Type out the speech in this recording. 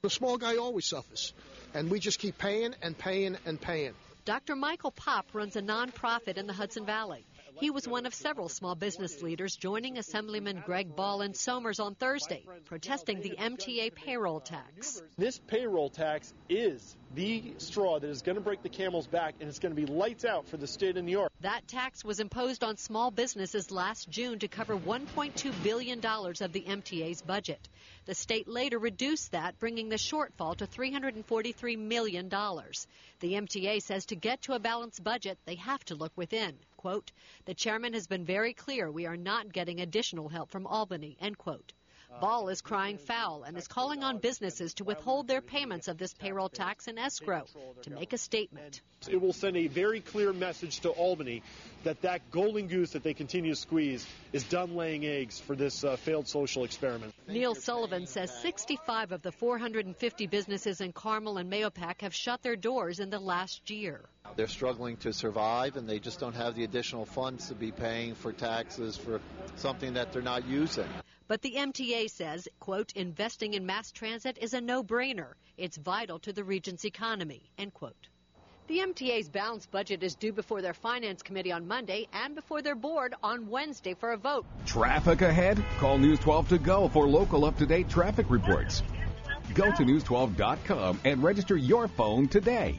The small guy always suffers, and we just keep paying and paying and paying. Dr. Michael Pop runs a nonprofit in the Hudson Valley. He was one of several small business leaders joining Assemblyman Greg Ball and Somers on Thursday, protesting the MTA payroll tax. This payroll tax is the straw that is going to break the camel's back, and it's going to be lights out for the state of New York. That tax was imposed on small businesses last June to cover $1.2 billion of the MTA's budget. The state later reduced that, bringing the shortfall to $343 million. The MTA says to get to a balanced budget, they have to look within. Quote, the chairman has been very clear we are not getting additional help from Albany, end quote. Ball is crying foul and is calling on businesses to withhold their payments of this payroll tax and escrow to make a statement. It will send a very clear message to Albany that that golden goose that they continue to squeeze is done laying eggs for this uh, failed social experiment. Neil Sullivan says 65 of the 450 businesses in Carmel and Mayopac have shut their doors in the last year. They're struggling to survive and they just don't have the additional funds to be paying for taxes for something that they're not using. But the MTA says, quote, investing in mass transit is a no-brainer. It's vital to the region's economy, end quote. The MTA's balanced budget is due before their finance committee on Monday and before their board on Wednesday for a vote. Traffic ahead? Call News 12 to go for local up-to-date traffic reports. Go to news12.com and register your phone today.